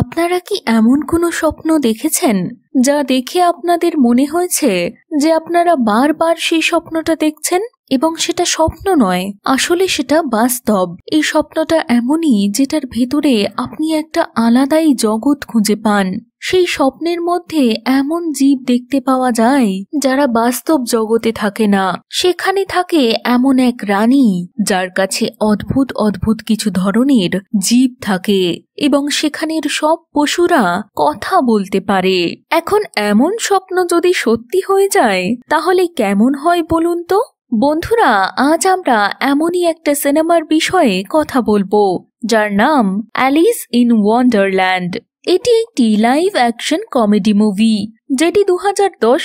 আপনারা কি এমন কোনো স্বপ্ন দেখেছেন যা দেখে আপনাদের মনে হয়েছে যে আপনারা বারবার সেই স্বপ্নটা দেখছেন এবং সেটা স্বপ্ন নয় আসলে সেটা বাস্তব এই স্বপ্নটা এমনই যেটার ভেতরে আপনি একটা আলাদাই জগৎ খুঁজে পান সেই স্বপ্নের মধ্যে এমন জীব দেখতে পাওয়া যায় যারা বাস্তব জগতে থাকে না সেখানে থাকে এমন এক রানী যার কাছে অদ্ভুত অদ্ভুত কিছু ধরনের জীব থাকে এবং সেখানের সব পশুরা কথা বলতে পারে এখন এমন স্বপ্ন যদি সত্যি হয়ে যায় তাহলে কেমন হয় বলুন তো বন্ধুরা আজ আমরা এমনই একটা সিনেমার বিষয়ে কথা বলবো যার নাম অ্যালিস ইন ওয়ান্ডারল্যান্ড এটি একটি লাইভ অ্যাকশন কমেডি মুভি যেটি দু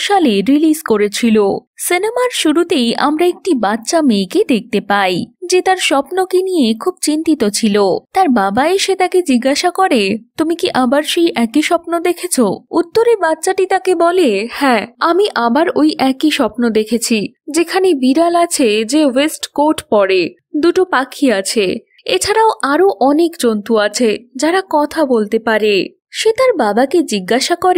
সালে রিলিজ করেছিল সিনেমার শুরুতেই আমরা একটি বাচ্চা মেয়েকে দেখতে পাই যে তার স্বপ্নকে নিয়ে খুব চিন্তিত ছিল তার বাবা এসে তাকে জিজ্ঞাসা করে তুমি কি আবার সেই একই স্বপ্ন দেখেছ উত্তরে বাচ্চাটি তাকে বলে হ্যাঁ আমি আবার ওই একই স্বপ্ন দেখেছি যেখানে বিড়াল আছে যে ওয়েস্ট কোট পরে দুটো পাখি আছে এছাড়াও আরও অনেক জন্তু আছে যারা কথা বলতে পারে সে তার বাবাকে জিজ্ঞাসা করে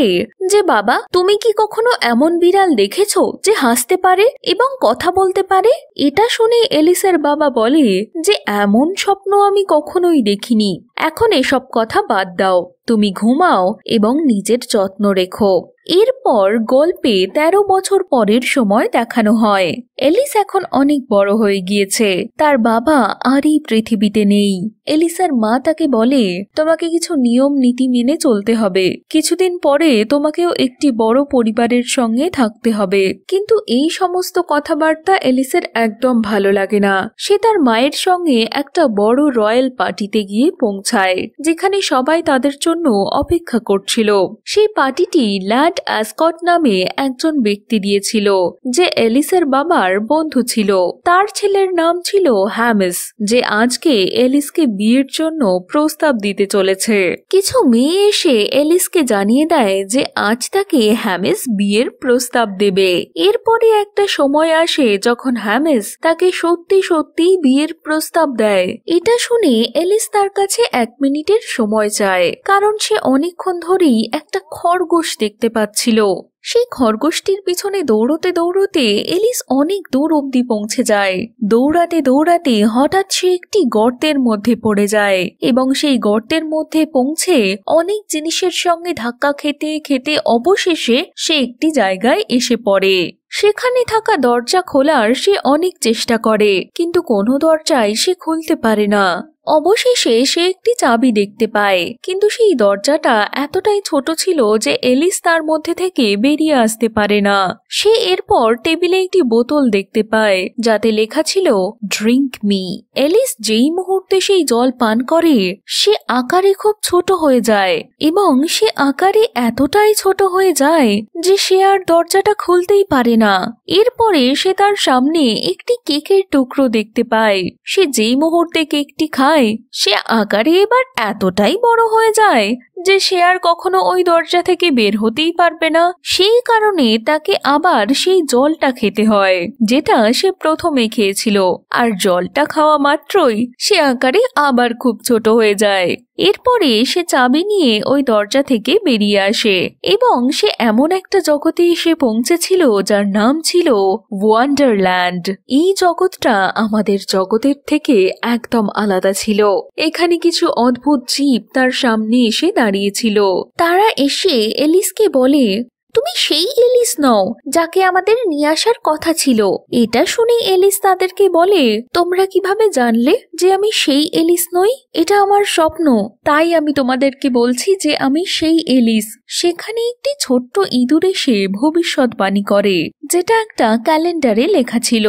যে বাবা তুমি কি কখনো এমন বিড়াল দেখেছ যে হাসতে পারে এবং কথা বলতে পারে এটা শুনে এলিসের বাবা বলে যে এমন স্বপ্ন আমি কখনোই দেখিনি এখন এসব কথা বাদ দাও তুমি ঘুমাও এবং নিজের যত্ন রেখো এরপর গল্পে ১৩ বছর পরের সময় দেখানো হয় এলিস এখন অনেক বড় হয়ে গিয়েছে তার বাবা আর এই পৃথিবীতে নেই এলিসার মা তাকে বলে তোমাকে কিছু নিয়ম নীতি মেনে চলতে হবে কিছুদিন পরে তোমাকে তাকেও একটি বড় পরিবারের সঙ্গে থাকতে হবে কিন্তু এই সমস্ত কথাবার্তা এলিসের একদম ভালো লাগে না সে তার মায়ের সঙ্গে একটা বড় রয়্যাল পার্টিতে গিয়ে পৌঁছায় যেখানে সবাই তাদের জন্য অপেক্ষা করছিল সেই পার্টিটি ল্যাড অ্যাসকট নামে একজন ব্যক্তি দিয়েছিল যে এলিসের বাবার বন্ধু ছিল তার ছেলের নাম ছিল হ্যামিস যে আজকে এলিসকে বিয়ের জন্য প্রস্তাব দিতে চলেছে কিছু মেয়ে এসে এলিসকে জানিয়ে দেয় যে আজ তাকে হ্যামেস বিয়ের প্রস্তাব দেবে এরপরে একটা সময় আসে যখন হ্যামেস তাকে সত্যি সত্যি বিয়ের প্রস্তাব দেয় এটা শুনে এলিস তার কাছে এক মিনিটের সময় চায় কারণ সে অনেকক্ষণ ধরেই একটা খরগোশ দেখতে পাচ্ছিল সেই খরগোশটির পিছনে দৌড়তে দৌড়তে এলিস অনেক দূর অব্দি পৌঁছে যায় দৌড়াতে দৌড়াতে হঠাৎ সে একটি গর্তের মধ্যে পড়ে যায় এবং সেই গর্তের মধ্যে পৌঁছে অনেক জিনিসের সঙ্গে ধাক্কা খেতে খেতে অবশেষে সে একটি জায়গায় এসে পড়ে সেখানে থাকা দরজা খোলার সে অনেক চেষ্টা করে কিন্তু কোনো দরজায় সে খুলতে পারে না অবশেষে সে একটি চাবি দেখতে পায় কিন্তু সেই দরজাটা এতটাই ছোট ছিল যে এলিস তার মধ্যে থেকে বেরিয়ে আসতে পারে না সে এরপর টেবিলে একটি বোতল দেখতে পায় যাতে লেখা ছিল ড্রিঙ্ক মি এলিস যেই মুহূর্তে সেই জল পান করে সে আকারে খুব ছোট হয়ে যায় এবং সে আকারে এতটাই ছোট হয়ে যায় যে সে আর দরজাটা খুলতেই পারে না এরপরে সে তার সামনে একটি কেকের টুকরো দেখতে পায় সে যেই মুহূর্তে কেকটি খায় সে আকারে এবার এতটাই বড় হয়ে যায় যে সে আর কখনো ওই দরজা থেকে বের হতেই পারবে না সেই কারণে তাকে আবার সেই জলটা খেতে হয় যেটা সে প্রথমে খেয়েছিল আর জলটা খাওয়া মাত্রই সে আকারে আবার খুব ছোট হয়ে যায় এরপরে সে চাবি নিয়ে ওই দরজা থেকে বেরিয়ে আসে এবং সে এমন একটা জগতে এসে পৌঁছেছিল যার নাম ছিল ওয়ান্ডারল্যান্ড এই জগৎটা আমাদের জগতের থেকে একদম আলাদা ছিল এখানে কিছু অদ্ভুত জীব তার সামনে এসে দাঁড়িয়ে দাঁড়িয়েছিল তারা এসে এলিসকে বলে তুমি সেই এলিস নও যাকে আমাদের নিয়ে আসার কথা ছিল এটা শুনে এলিস তাদেরকে বলে তোমরা কিভাবে জানলে যে আমি সেই এলিস নই এটা আমার স্বপ্ন তাই আমি তোমাদেরকে বলছি যে আমি সেই এলিস সেখানে একটি ছোট্ট ইঁদুর এসে ভবিষ্যৎবাণী করে যেটা একটা ক্যালেন্ডারে লেখা ছিল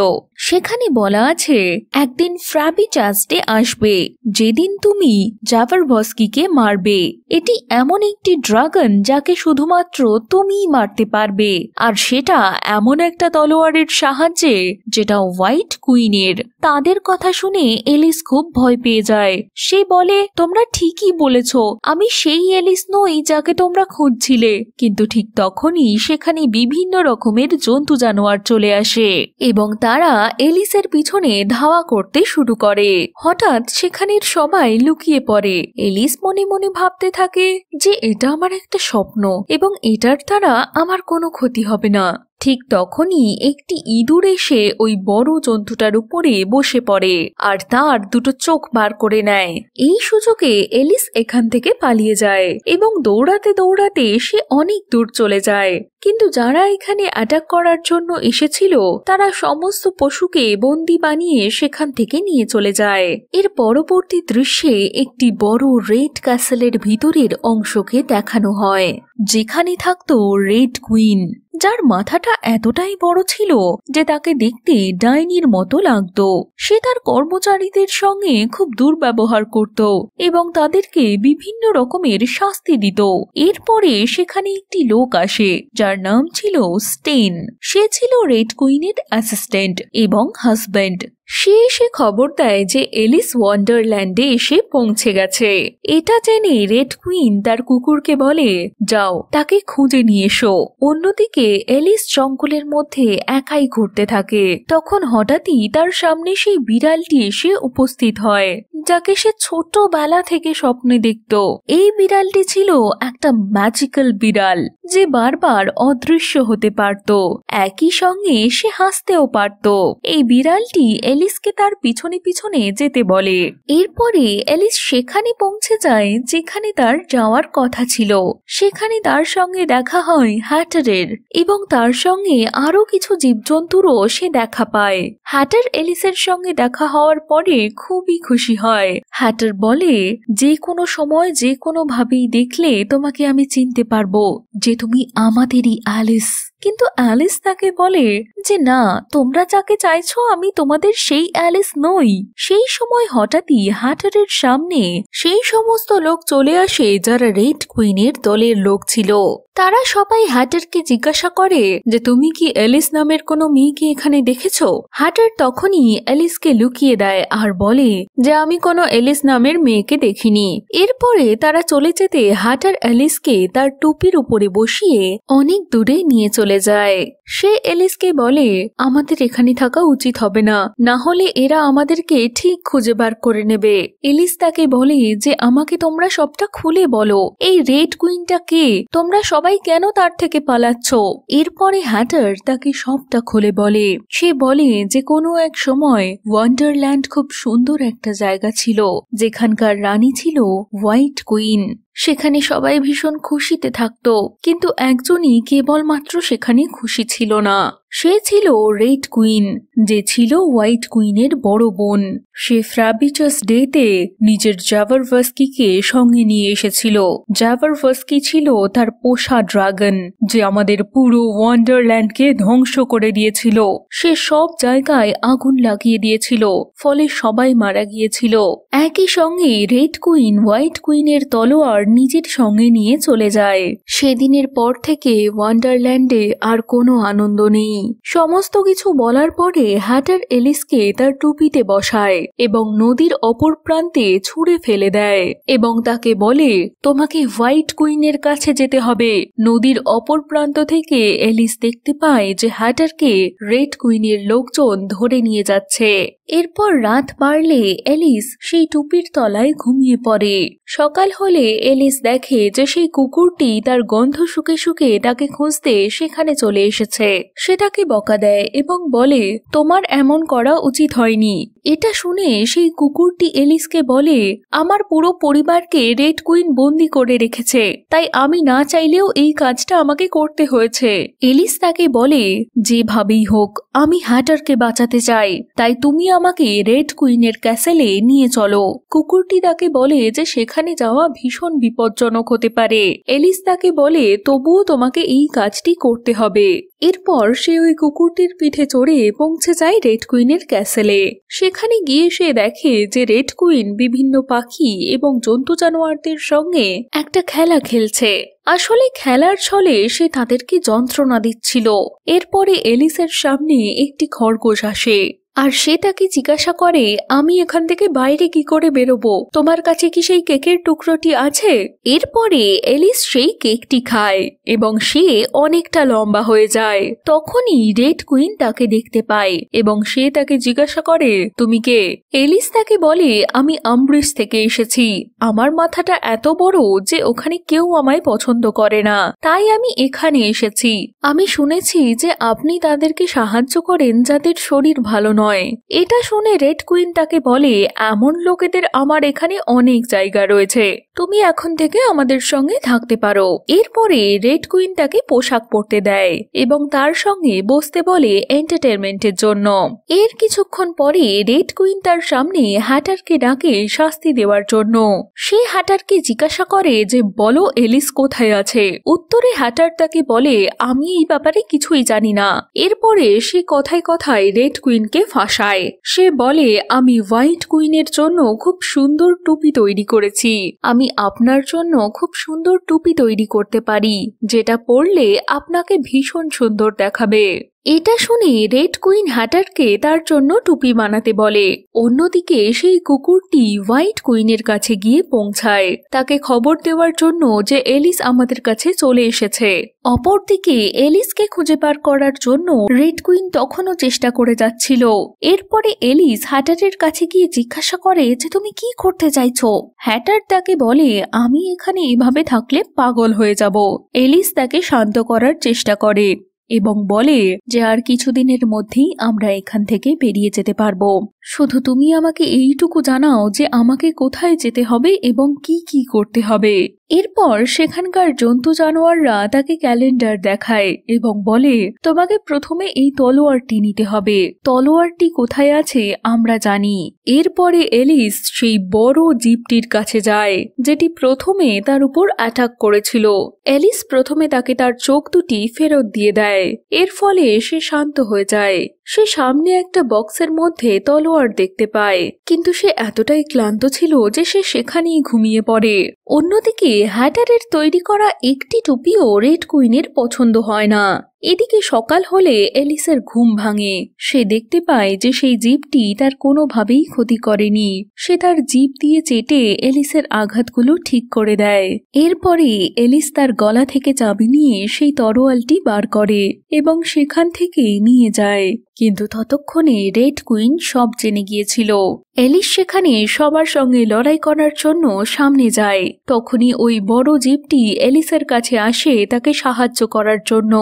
সেখানে বলা আছে একদিন ফ্রাবি চাস্টে আসবে যেদিন তুমি জাভার ভস্কিকে মারবে এটি এমন একটি ড্রাগন যাকে শুধুমাত্র তুমি মারতে পারবে আর সেটা এমন একটা তলোয়ারের সাহায্যে যেটা হোয়াইট কুইনের তাদের কথা শুনে এলিস খুব ভয় পেয়ে যায় সে বলে তোমরা ঠিকই বলেছ আমি সেই এলিস নই যাকে তোমরা খুঁজছিলে কিন্তু ঠিক তখনই সেখানে বিভিন্ন রকমের জন্তু জানোয়ার চলে আসে এবং তারা এলিসের পিছনে ধাওয়া করতে শুরু করে হঠাৎ সেখানের সবাই লুকিয়ে পড়ে এলিস মনে মনে ভাবতে থাকে যে এটা আমার একটা স্বপ্ন এবং এটার দ্বারা আমার কোনো ক্ষতি হবে না ঠিক তখনই একটি ইঁদুর এসে ওই বড় জন্তুটার উপরে বসে পড়ে আর তার দুটো চোখ বার করে নেয় এই সুযোগে এলিস এখান থেকে পালিয়ে যায় এবং দৌড়াতে দৌড়াতে সে অনেক দূর চলে যায় কিন্তু যারা এখানে অ্যাটাক করার জন্য এসেছিল তারা সমস্ত পশুকে বন্দি বানিয়ে সেখান থেকে নিয়ে চলে যায় এর পরবর্তী দৃশ্যে একটি বড় রেড ক্যাসেলের ভিতরের অংশকে দেখানো হয় যেখানে থাকত রেড কুইন যার মাথাটা এতটাই বড় ছিল যে তাকে দেখতে ডাইনির মতো লাগত সে তার কর্মচারীদের সঙ্গে খুব দুর্ব্যবহার করত এবং তাদেরকে বিভিন্ন রকমের শাস্তি দিত এরপরে সেখানে একটি লোক আসে যার নাম ছিল স্টেন সে ছিল রেড কুইনের অ্যাসিস্ট্যান্ট এবং হাজব্যান্ড সে এসে খবর দেয় যে এলিস ওয়ান্ডারল্যান্ডে এসে পৌঁছে গেছে এটা জেনে রেড কুইন তার কুকুরকে বলে যাও তাকে খুঁজে নিয়ে এসো অন্যদিকে এলিস জঙ্গলের মধ্যে একাই ঘুরতে থাকে তখন হঠাৎই তার সামনে সেই বিড়ালটি এসে উপস্থিত হয় যাকে সে ছোটবেলা থেকে স্বপ্নে দেখত এই বিড়ালটি ছিল একটা ম্যাজিক্যাল বিড়াল যে বারবার অদৃশ্য হতে পারত একই সঙ্গে সে হাসতেও পারত এই বিড়ালটি এলিসকে তার পিছনে পিছনে যেতে বলে এরপরে এলিস সেখানে পৌঁছে যায় যেখানে তার যাওয়ার কথা ছিল সেখানে তার সঙ্গে দেখা হয় হ্যাটারের এবং তার সঙ্গে আরো কিছু জীবজন্তুরও সে দেখা পায় হ্যাটার এলিসের সঙ্গে দেখা হওয়ার পরে খুবই খুশি হয় হ্যাটার বলে যে কোনো সময় যে ভাবেই দেখলে তোমাকে আমি চিনতে পারবো যে তুমি আমাদেরই আلیس কিন্তু অ্যালিস তাকে বলে যে না তোমরা যাকে চাইছো আমি তোমাদের সেই অ্যালিস নই সেই সময় হঠাৎই হাটারের সামনে সেই সমস্ত লোক চলে আসে যারা রেড কুইনের দলের লোক ছিল তারা সবাই হাটারকে জিজ্ঞাসা করে যে তুমি কি অ্যালিস নামের কোনো মেয়েকে এখানে দেখেছ হাটার তখনই অ্যালিসকে লুকিয়ে দেয় আর বলে যে আমি কোনো অ্যালিস নামের মেয়েকে দেখিনি এরপরে তারা চলে যেতে হাটার অ্যালিসকে তার টুপির উপরে বসিয়ে অনেক দূরে নিয়ে চলে চলে যায় সে এলিসকে বলে আমাদের এখানে থাকা উচিত হবে না না হলে এরা আমাদেরকে ঠিক খুঁজে বার করে নেবে এলিস তাকে বলে যে আমাকে তোমরা সবটা খুলে বলো এই রেড কুইনটা কে তোমরা সবাই কেন তার থেকে পালাচ্ছ এরপরে হ্যাটার তাকে সবটা খুলে বলে সে বলে যে কোনো এক সময় ওয়ান্ডারল্যান্ড খুব সুন্দর একটা জায়গা ছিল যেখানকার রানী ছিল হোয়াইট কুইন সেখানে সবাই ভীষণ খুশিতে থাকত কিন্তু একজনই কেবলমাত্র সেখানে খুশি ছিল না সে ছিল রেড কুইন যে ছিল হোয়াইট কুইনের বড় বোন সে ফ্রাবিচাস ডেতে নিজের জাভারভাস্কিকে সঙ্গে নিয়ে এসেছিল জাভারভাস্কি ছিল তার পোষা ড্রাগন যে আমাদের পুরো ওয়ান্ডারল্যান্ডকে ধ্বংস করে দিয়েছিল সে সব জায়গায় আগুন লাগিয়ে দিয়েছিল ফলে সবাই মারা গিয়েছিল একই সঙ্গে রেড কুইন হোয়াইট কুইনের তলোয়ার নিজের সঙ্গে নিয়ে চলে যায় সেদিনের পর থেকে ওয়ান্ডারল্যান্ডে আর কোনো আনন্দ নেই সমস্ত কিছু বলার পরে হ্যাটার এলিসকে তার টুপিতে বসায় এবং নদীর অপর প্রান্তে ছুঁড়ে ফেলে দেয় এবং তাকে বলে তোমাকে হোয়াইট কুইনের কাছে যেতে হবে নদীর অপর প্রান্ত থেকে এলিস দেখতে পায় যে হ্যাটারকে রেড কুইনের লোকজন ধরে নিয়ে যাচ্ছে এরপর রাত বাড়লে এলিস সেই টুপির তলায় ঘুমিয়ে পড়ে সকাল হলে এলিস দেখে যে সেই কুকুরটি তার গন্ধ শুকে শুকে তাকে খুঁজতে সেখানে চলে এসেছে সেটা তাকে বকা দেয় এবং বলে তোমার এমন করা উচিত হয়নি এটা শুনে সেই কুকুরটি এলিসকে বলে আমার পুরো পরিবারকে রেড কুইন বন্দি করে রেখেছে তাই আমি না চাইলেও এই কাজটা আমাকে করতে হয়েছে এলিস তাকে বলে যেভাবেই হোক আমি হ্যাটারকে বাঁচাতে চাই তাই তুমি আমাকে রেড কুইনের ক্যাসেলে নিয়ে চলো কুকুরটি তাকে বলে যে সেখানে যাওয়া ভীষণ বিপজ্জনক হতে পারে এলিস তাকে বলে তবুও তোমাকে এই কাজটি করতে হবে এরপর সে ওই কুকুরটির পিঠে চড়ে পৌঁছে যায় রেড কুইনের ক্যাসেলে সে সেখানে গিয়ে সে দেখে যে রেড কুইন বিভিন্ন পাখি এবং জন্তু জানোয়ারদের সঙ্গে একটা খেলা খেলছে আসলে খেলার ছলে সে তাদেরকে যন্ত্রণা দিচ্ছিল এরপরে এলিসের সামনে একটি খরগোশ আসে আর সে তাকে জিজ্ঞাসা করে আমি এখান থেকে বাইরে কি করে বেরোবো তোমার কাছে কি সেই কেকের টুকরোটি আছে এরপরে এলিস সেই কেকটি খায় এবং সে অনেকটা লম্বা হয়ে যায় তখনই রেড কুইন তাকে দেখতে পায় এবং সে তাকে জিজ্ঞাসা করে তুমি কে এলিস তাকে বলে আমি আমব্রিজ থেকে এসেছি আমার মাথাটা এত বড় যে ওখানে কেউ আমায় পছন্দ করে না তাই আমি এখানে এসেছি আমি শুনেছি যে আপনি তাদেরকে সাহায্য করেন যাদের শরীর ভালো নয় এটা শুনে রেড কুইন তাকে বলে এমন লোকেদের আমার এখানে অনেক জায়গা রয়েছে তুমি এখন থেকে আমাদের সঙ্গে থাকতে পারো এরপরে রেড কুইন তাকে পোশাক পরতে দেয় এবং তার সঙ্গে বসতে বলে এন্টারটেনমেন্টের জন্য এর কিছুক্ষণ পরে রেড কুইন তার সামনে হ্যাটারকে ডাকে শাস্তি দেওয়ার জন্য সে হ্যাটারকে জিজ্ঞাসা করে যে বলো এলিস কোথায় আছে উত্তরে হ্যাটার তাকে বলে আমি এই ব্যাপারে কিছুই জানি না এরপরে সে কথায় কথায় রেড কুইনকে ফাঁসায় সে বলে আমি হোয়াইট কুইনের জন্য খুব সুন্দর টুপি তৈরি করেছি আমি আপনার জন্য খুব সুন্দর টুপি তৈরি করতে পারি যেটা পরলে আপনাকে ভীষণ সুন্দর দেখাবে এটা শুনে রেড কুইন হ্যাটারকে তার জন্য টুপি বানাতে বলে অন্যদিকে সেই কুকুরটি হোয়াইট কুইনের কাছে গিয়ে পৌঁছায় তাকে খবর দেওয়ার জন্য যে এলিস আমাদের কাছে চলে এসেছে অপরদিকে এলিসকে খুঁজে বার করার জন্য রেড কুইন তখনও চেষ্টা করে যাচ্ছিল এরপরে এলিস হ্যাটারের কাছে গিয়ে জিজ্ঞাসা করে যে তুমি কি করতে চাইছ হ্যাটার তাকে বলে আমি এখানে এভাবে থাকলে পাগল হয়ে যাব এলিস তাকে শান্ত করার চেষ্টা করে এবং বলে যে আর কিছুদিনের মধ্যেই আমরা এখান থেকে বেরিয়ে যেতে পারবো শুধু তুমি আমাকে এইটুকু জানাও যে আমাকে কোথায় যেতে হবে এবং কি কি করতে হবে এরপর সেখানকার জন্তু জানোয়াররা তাকে ক্যালেন্ডার দেখায় এবং বলে তোমাকে প্রথমে এই তলোয়ারটি নিতে হবে তলোয়ারটি কোথায় আছে আমরা জানি এরপরে এলিস সেই বড় জীবটির কাছে যায় যেটি প্রথমে তার উপর অ্যাটাক করেছিল এলিস প্রথমে তাকে তার চোখ দুটি ফেরত দিয়ে দেয় এর ফলে সে শান্ত হয়ে যায় সে সামনে একটা বক্সের মধ্যে তলোয়ার খেলোয়াড় দেখতে পায় কিন্তু সে এতটাই ক্লান্ত ছিল যে সে সেখানেই ঘুমিয়ে পড়ে অন্যদিকে হ্যাটারের তৈরি করা একটি টুপিও রেড কুইনের পছন্দ হয় না এদিকে সকাল হলে এলিসের ঘুম ভাঙে সে দেখতে পায় যে সেই জীবটি তার কোনোভাবেই ক্ষতি করেনি সে তার জীব দিয়ে চেটে এলিসের আঘাতগুলো ঠিক করে দেয় এরপরে এলিস তার গলা থেকে চাবি নিয়ে সেই তরোয়ালটি বার করে এবং সেখান থেকে নিয়ে যায় কিন্তু ততক্ষণে রেড কুইন সব জেনে গিয়েছিল এলিস সেখানে সবার সঙ্গে লড়াই করার জন্য সামনে যায় তখনই ওই বড় জীবটি এলিসের কাছে আসে তাকে সাহায্য করার জন্য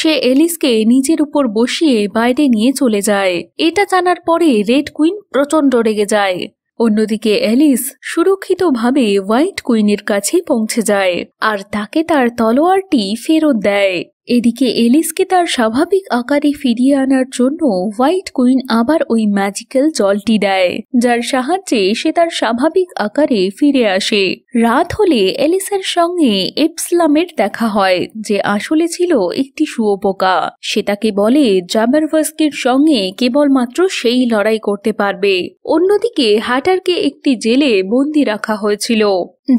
সে এলিসকে নিজের উপর বসিয়ে বাইরে নিয়ে চলে যায় এটা জানার পরে রেড কুইন প্রচণ্ড রেগে যায় অন্যদিকে অ্যালিস সুরক্ষিতভাবে হোয়াইট কুইনের কাছে পৌঁছে যায় আর তাকে তার তলোয়ারটি ফেরত দেয় এদিকে এলিসকে তার স্বাভাবিক আকারে ফিরিয়ে আনার জন্য হোয়াইট কুইন আবার ওই ম্যাজিক্যাল জলটি দেয় যার সাহায্যে সে তার স্বাভাবিক আকারে ফিরে আসে রাত হলে এলিসের সঙ্গে এপসলামের দেখা হয় যে আসলে ছিল একটি শুয়োপোকা সে তাকে বলে জাবারভাস্কের সঙ্গে কেবলমাত্র সেই লড়াই করতে পারবে অন্যদিকে হাটারকে একটি জেলে বন্দি রাখা হয়েছিল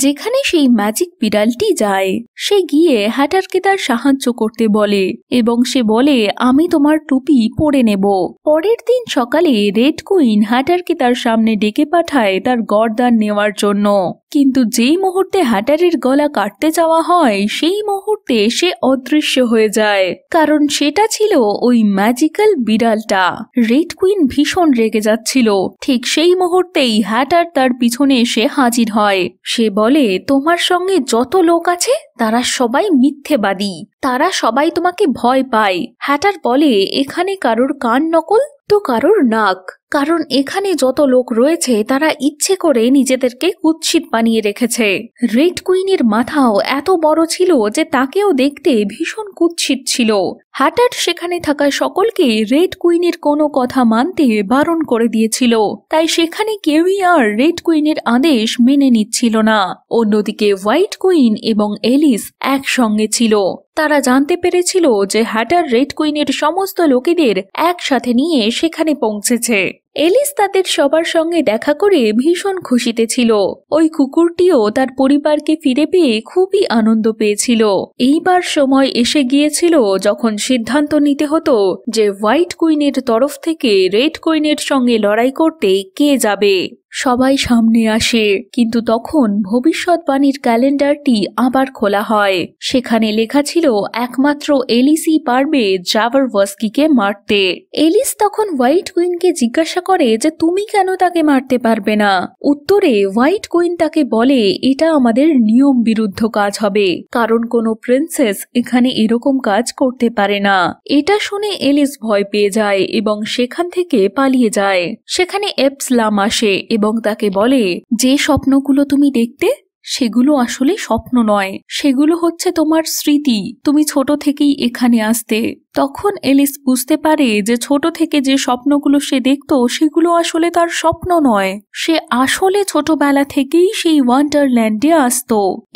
যেখানে সেই ম্যাজিক বিড়ালটি যায় সে গিয়ে হাটারকে তার সাহায্য করতে করতে বলে এবং সে বলে আমি তোমার টুপি পরে নেব পরের দিন সকালে রেড কুইন হ্যাটারকে তার সামনে ডেকে পাঠায় তার গরদান নেওয়ার জন্য কিন্তু যেই মুহূর্তে হ্যাটারের গলা কাটতে যাওয়া হয় সেই মুহূর্তে সে অদৃশ্য হয়ে যায় কারণ সেটা ছিল ওই ম্যাজিক্যাল বিড়ালটা রেড কুইন ভীষণ রেগে যাচ্ছিল ঠিক সেই মুহূর্তেই হ্যাটার তার পিছনে এসে হাজির হয় সে বলে তোমার সঙ্গে যত লোক আছে তারা সবাই মিথ্যেবাদী তারা সবাই তোমাকে ভয় পায় হ্যাটার বলে এখানে কারোর কান নকল তো কারোর নাক কারণ এখানে যত লোক রয়েছে তারা ইচ্ছে করে নিজেদেরকে কুৎসিত বানিয়ে রেখেছে রেড কুইনের মাথাও এত বড় ছিল যে তাকেও দেখতে ভীষণ কুৎসিত ছিল হ্যাটার সেখানে থাকা সকলকে রেড কুইনের কোনো কথা মানতে বারণ করে দিয়েছিল তাই সেখানে কেউই আর রেড কুইনের আদেশ মেনে নিচ্ছিল না অন্যদিকে হোয়াইট কুইন এবং এলিস একসঙ্গে ছিল তারা জানতে পেরেছিল যে হ্যাটার রেড কুইনের সমস্ত লোকেদের একসাথে নিয়ে সেখানে পৌঁছেছে এলিস তাদের সবার সঙ্গে দেখা করে ভীষণ খুশিতে ছিল ওই কুকুরটিও তার পরিবারকে ফিরে পেয়ে খুবই আনন্দ পেয়েছিল এইবার সময় এসে গিয়েছিল যখন সিদ্ধান্ত নিতে হতো যে হোয়াইট কুইনের তরফ থেকে রেড কুইনের সঙ্গে লড়াই করতে কে যাবে সবাই সামনে আসে কিন্তু তখন ভবিষ্যৎবাণীর ক্যালেন্ডারটি আবার খোলা হয় সেখানে লেখা ছিল একমাত্র এলিসি পারবে জাভারভস্কিকে মারতে এলিস তখন হোয়াইট কুইনকে জিজ্ঞাসা করে যে তুমি কেন তাকে মারতে পারবে না উত্তরে হোয়াইট কুইন তাকে বলে এটা আমাদের নিয়ম বিরুদ্ধ কাজ হবে কারণ কোনো প্রিন্সেস এখানে এরকম কাজ করতে পারে না এটা শুনে এলিস ভয় পেয়ে যায় এবং সেখান থেকে পালিয়ে যায় সেখানে এপসলাম আসে এবং তাকে বলে যে স্বপ্নগুলো তুমি দেখতে সেগুলো আসলে স্বপ্ন নয় সেগুলো হচ্ছে তোমার স্মৃতি তুমি ছোট থেকেই এখানে আসতে তখন এলিস বুঝতে পারে যে ছোট থেকে যে স্বপ্নগুলো সে দেখত সেগুলো আসলে তার স্বপ্ন নয় সে আসলে ছোটবেলা থেকেই সেই ওয়ান্ডারল্যান্ডে আসত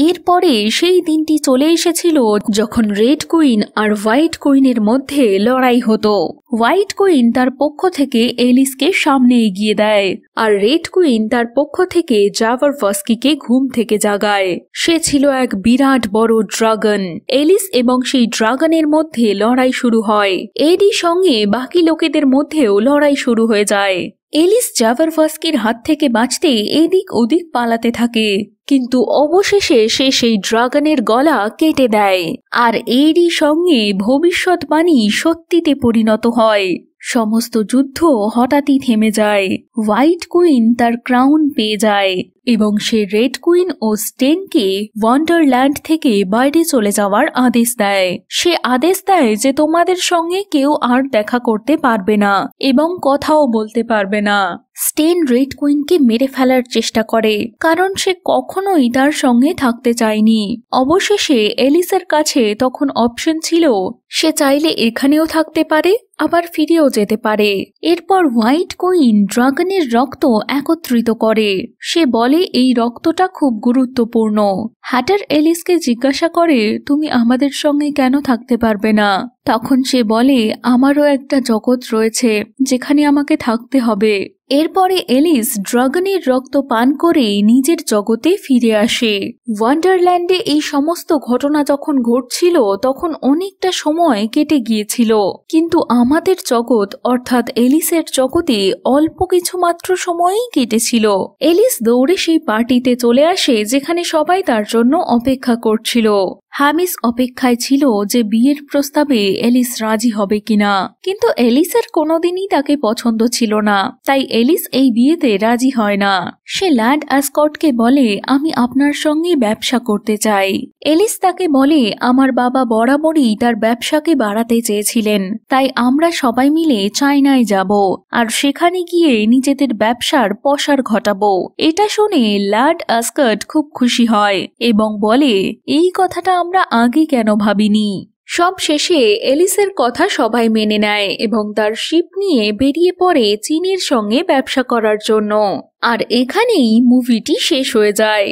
এরপরে সেই দিনটি চলে এসেছিল যখন রেড কুইন আর হোয়াইট কুইনের মধ্যে লড়াই হতো হোয়াইট কুইন তার পক্ষ থেকে এলিসকে সামনে এগিয়ে দেয় আর রেড কুইন তার পক্ষ থেকে জাভার ফস্কিকে ঘুম থেকে জাগায় সে ছিল এক বিরাট বড় ড্রাগন এলিস এবং সেই ড্রাগনের মধ্যে লড়াই শুরু হয় এরই সঙ্গে বাকি লোকেদের মধ্যেও লড়াই শুরু হয়ে যায় এলিস জাভারভাস্কির হাত থেকে বাঁচতে এদিক ওদিক পালাতে থাকে কিন্তু অবশেষে সে সেই ড্রাগনের গলা কেটে দেয় আর এরই সঙ্গে ভবিষ্যৎবাণী সত্যিতে পরিণত হয় সমস্ত যুদ্ধ হঠাৎই থেমে যায় হোয়াইট কুইন তার ক্রাউন পেয়ে যায় এবং সে রেড কুইন ও স্টেনকে ওয়ান্ডারল্যান্ড থেকে বাইরে চলে যাওয়ার আদেশ দেয় সে আদেশ দেয় যে তোমাদের সঙ্গে কেউ আর দেখা করতে পারবে না এবং কথাও বলতে পারবে না স্টেন রেড কুইনকে মেরে ফেলার চেষ্টা করে কারণ সে কখনোই তার সঙ্গে থাকতে চায়নি অবশেষে এলিসের কাছে তখন অপশন ছিল সে চাইলে এখানেও থাকতে পারে আবার ফিরেও যেতে পারে এরপর হোয়াইট কুইন ড্রাগনের রক্ত একত্রিত করে সে বলে এই রক্তটা খুব গুরুত্বপূর্ণ হ্যাটার এলিসকে জিজ্ঞাসা করে তুমি আমাদের সঙ্গে কেন থাকতে পারবে না তখন সে বলে আমারও একটা জগৎ রয়েছে যেখানে আমাকে থাকতে হবে এরপরে এলিস ড্রাগনের রক্ত পান করে নিজের জগতে ফিরে আসে ওয়ান্ডারল্যান্ডে এই সমস্ত ঘটনা যখন ঘটছিল তখন অনেকটা সময় কেটে গিয়েছিল কিন্তু আমাদের জগৎ অর্থাৎ এলিসের জগতে অল্প কিছু মাত্র সময়ই কেটেছিল এলিস দৌড়ে সেই পার্টিতে চলে আসে যেখানে সবাই তার জন্য অপেক্ষা করছিল হ্যামিস অপেক্ষায় ছিল যে বিয়ের প্রস্তাবে এলিস রাজি হবে কিনা কিন্তু এলিসের কোনোদিনই তাকে পছন্দ ছিল না তাই এলিস এই বিয়েতে রাজি হয় না সে ল্যাড অ্যাসকটকে বলে আমি আপনার সঙ্গে ব্যবসা করতে চাই এলিস তাকে বলে আমার বাবা বরাবরই তার ব্যবসাকে বাড়াতে চেয়েছিলেন তাই আমরা সবাই মিলে চায়নায় যাব আর সেখানে গিয়ে নিজেদের ব্যবসার পসার ঘটাব এটা শুনে লাড আস্কার্ট খুব খুশি হয় এবং বলে এই কথাটা আমরা আগে কেন ভাবিনি সব শেষে এলিসের কথা সবাই মেনে নেয় এবং তার শিপ নিয়ে বেরিয়ে পড়ে চীনের সঙ্গে ব্যবসা করার জন্য আর এখানেই মুভিটি শেষ হয়ে যায়